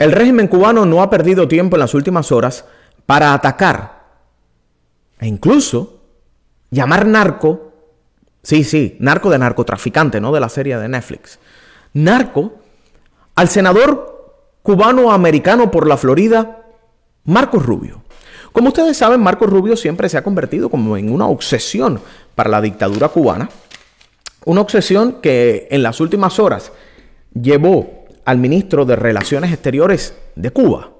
El régimen cubano no ha perdido tiempo en las últimas horas para atacar e incluso llamar narco, sí, sí, narco de narcotraficante, no de la serie de Netflix, narco al senador cubano-americano por la Florida, Marcos Rubio. Como ustedes saben, Marcos Rubio siempre se ha convertido como en una obsesión para la dictadura cubana, una obsesión que en las últimas horas llevó al ministro de Relaciones Exteriores de Cuba,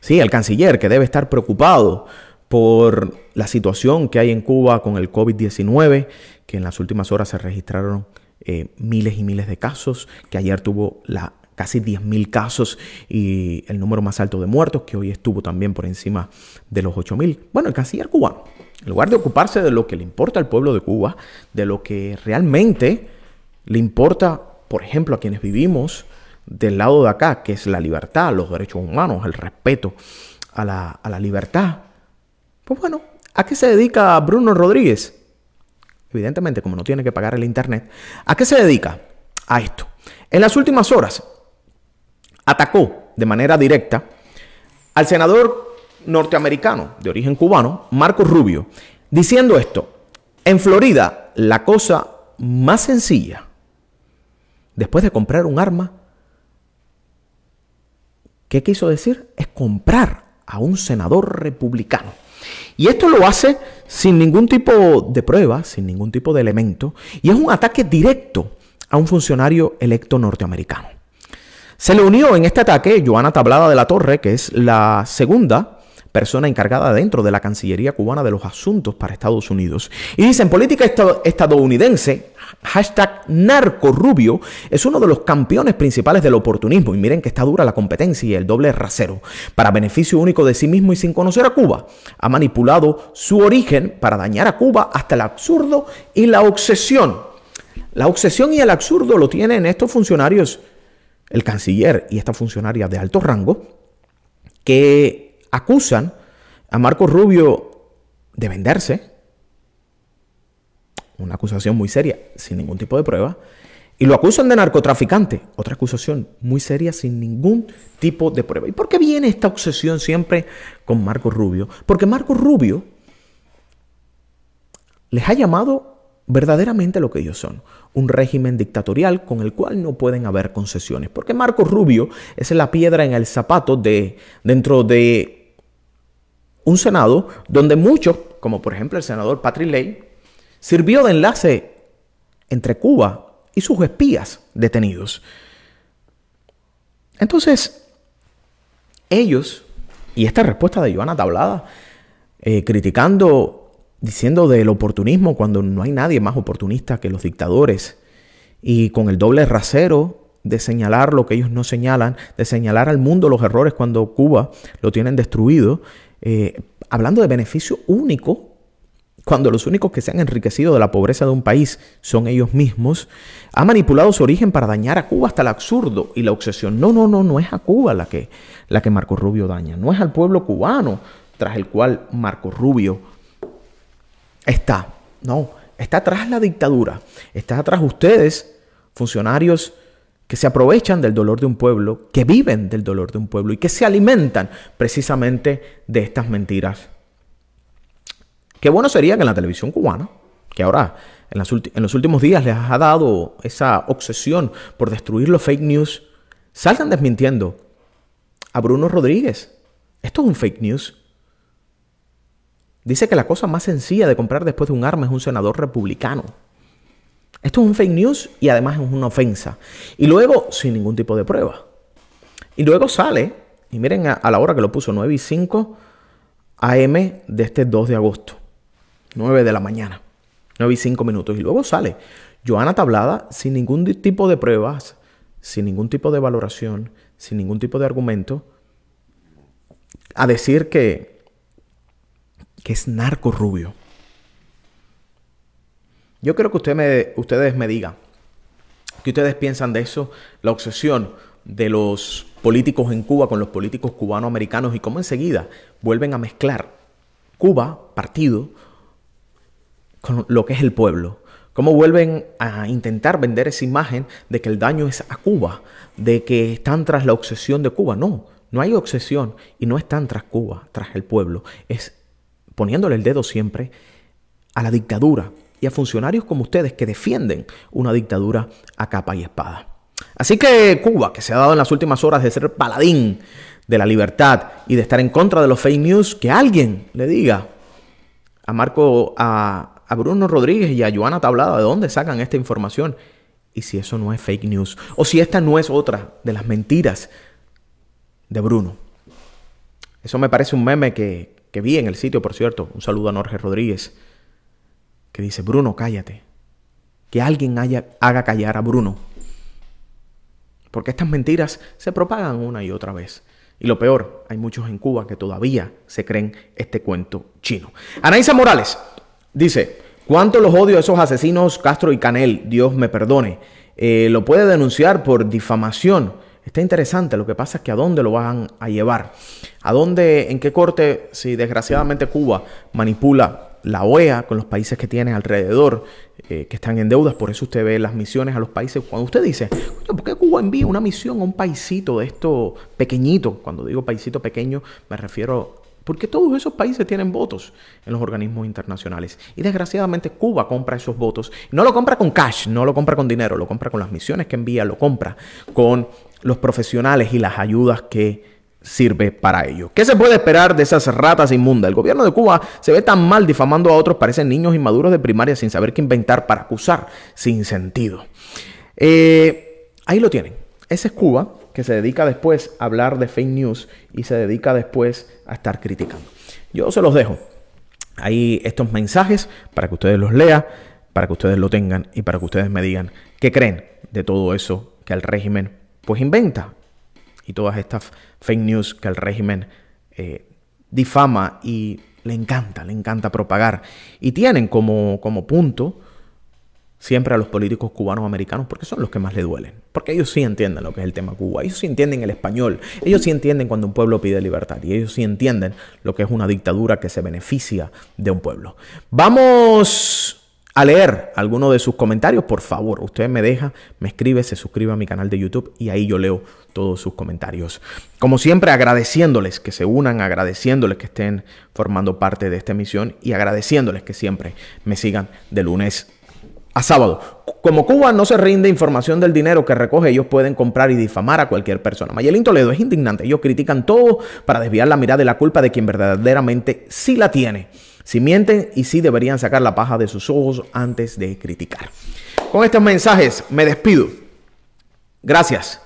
sí, al canciller que debe estar preocupado por la situación que hay en Cuba con el COVID-19, que en las últimas horas se registraron eh, miles y miles de casos, que ayer tuvo la casi 10.000 casos y el número más alto de muertos, que hoy estuvo también por encima de los 8.000. Bueno, el canciller cubano, en lugar de ocuparse de lo que le importa al pueblo de Cuba, de lo que realmente le importa, por ejemplo, a quienes vivimos del lado de acá, que es la libertad, los derechos humanos, el respeto a la, libertad. Pues bueno, ¿a qué se dedica Bruno Rodríguez? Evidentemente, como no tiene que pagar el Internet, ¿a qué se dedica? A esto. En las últimas horas, atacó de manera directa al senador norteamericano de origen cubano, Marco Rubio, diciendo esto, en Florida la cosa más sencilla, después de comprar un arma, ¿Qué quiso decir? Es comprar a un senador republicano. Y esto lo hace sin ningún tipo de prueba, sin ningún tipo de elemento, y es un ataque directo a un funcionario electo norteamericano. Se le unió en este ataque Joana Tablada de la Torre, que es la segunda persona encargada dentro de la Cancillería cubana de los asuntos para Estados Unidos. Y dicen, política estadounidense, hashtag rubio, es uno de los campeones principales del oportunismo. Y miren que está dura la competencia y el doble rasero. Para beneficio único de sí mismo y sin conocer a Cuba, ha manipulado su origen para dañar a Cuba hasta el absurdo y la obsesión. La obsesión y el absurdo lo tienen estos funcionarios, el canciller y esta funcionaria de alto rango, que acusan a Marco Rubio de venderse, una acusación muy seria, sin ningún tipo de prueba, y lo acusan de narcotraficante, otra acusación muy seria, sin ningún tipo de prueba. ¿Y por qué viene esta obsesión siempre con Marco Rubio? Porque Marco Rubio les ha llamado verdaderamente lo que ellos son, un régimen dictatorial con el cual no pueden haber concesiones, porque Marco Rubio es la piedra en el zapato de dentro de un Senado donde muchos, como por ejemplo el senador Patrick Ley, sirvió de enlace entre Cuba y sus espías detenidos. Entonces, ellos, y esta respuesta de Joana Tablada, eh, criticando, diciendo del oportunismo cuando no hay nadie más oportunista que los dictadores, y con el doble rasero de señalar lo que ellos no señalan, de señalar al mundo los errores cuando Cuba lo tienen destruido, eh, hablando de beneficio único, cuando los únicos que se han enriquecido de la pobreza de un país son ellos mismos, ha manipulado su origen para dañar a Cuba hasta el absurdo y la obsesión. No, no, no, no es a Cuba la que, la que Marco Rubio daña, no es al pueblo cubano tras el cual Marco Rubio está, no, está tras la dictadura, está tras ustedes, funcionarios que se aprovechan del dolor de un pueblo, que viven del dolor de un pueblo y que se alimentan precisamente de estas mentiras. Qué bueno sería que en la televisión cubana, que ahora en, los últimos días les ha dado esa obsesión por destruir los fake news, salgan desmintiendo a Bruno Rodríguez. Esto es un fake news. Dice que la cosa más sencilla de comprar después de un arma es un senador republicano. Esto es un fake news y además es una ofensa. Y luego, sin ningún tipo de prueba. Y luego sale, y miren a, la hora que lo puso, 9 y 5 AM de este 2 de agosto. 9 de la mañana. 9 y 5 minutos. Y luego sale Joana Tablada sin ningún tipo de pruebas, sin ningún tipo de valoración, sin ningún tipo de argumento, a decir que es narco rubio. Yo creo que ustedes me digan qué ustedes piensan de eso, la obsesión de los políticos en Cuba con los políticos cubanoamericanos y cómo enseguida vuelven a mezclar Cuba, partido, con lo que es el pueblo. Cómo vuelven a intentar vender esa imagen de que el daño es a Cuba, de que están tras la obsesión de Cuba. No, no hay obsesión y no están tras Cuba, tras el pueblo. Es poniéndole el dedo siempre a la dictadura, y a funcionarios como ustedes que defienden una dictadura a capa y espada. Así que Cuba, que se ha dado en las últimas horas de ser paladín de la libertad y de estar en contra de los fake news, que alguien le diga a Marco, a, Bruno Rodríguez y a Joana Tablada de dónde sacan esta información y si eso no es fake news o si esta no es otra de las mentiras de Bruno. Eso me parece un meme que, que vi en el sitio, por cierto. Un saludo a Jorge Rodríguez que dice, Bruno, cállate. Que alguien haga callar a Bruno. Porque estas mentiras se propagan una y otra vez. Y lo peor, hay muchos en Cuba que todavía se creen este cuento chino. Anaísa Morales dice, ¿cuánto los odio a esos asesinos Castro y Canel? Dios me perdone. Eh, lo puede denunciar por difamación. Está interesante, lo que pasa es que a dónde lo van a llevar, a dónde, en qué corte, si desgraciadamente Cuba manipula la OEA, con los países que tienen alrededor, eh, que están en deudas. Por eso usted ve las misiones a los países. Cuando usted dice, ¿por qué Cuba envía una misión a un paisito de esto pequeñito? Cuando digo paisito pequeño, me refiero porque todos esos países tienen votos en los organismos internacionales. Y desgraciadamente Cuba compra esos votos. No lo compra con cash, no lo compra con dinero, lo compra con las misiones que envía, lo compra con los profesionales y las ayudas que sirve para ello. ¿Qué se puede esperar de esas ratas inmundas? El gobierno de Cuba se ve tan mal difamando a otros, parecen niños inmaduros de primaria sin saber qué inventar para acusar, sin sentido. Eh, ahí lo tienen. Ese es Cuba, que se dedica después a hablar de fake news y se dedica después a estar criticando. Yo se los dejo. Ahí estos mensajes para que ustedes los lean, para que ustedes lo tengan y para que ustedes me digan qué creen de todo eso que el régimen pues inventa y todas estas fake news que el régimen eh, difama y le encanta, le encanta propagar. Y tienen como, como punto siempre a los políticos cubanos americanos porque son los que más le duelen. Porque ellos sí entienden lo que es el tema Cuba, ellos sí entienden el español, ellos sí entienden cuando un pueblo pide libertad y ellos sí entienden lo que es una dictadura que se beneficia de un pueblo. Vamos a leer alguno de sus comentarios, por favor, usted me deja, me escribe, se suscribe a mi canal de YouTube y ahí yo leo todos sus comentarios. Como siempre, agradeciéndoles que se unan, agradeciéndoles que estén formando parte de esta emisión y agradeciéndoles que siempre me sigan de lunes a sábado. Como Cuba no se rinde información del dinero que recoge, ellos pueden comprar y difamar a cualquier persona. Mayelín Toledo es indignante. Ellos critican todo para desviar la mirada de la culpa de quien verdaderamente sí la tiene. Si mienten y si deberían sacar la paja de sus ojos antes de criticar. Con estos mensajes me despido. Gracias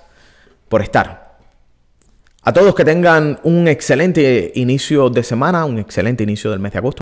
por estar. A todos que tengan un excelente inicio de semana, un excelente inicio del mes de agosto.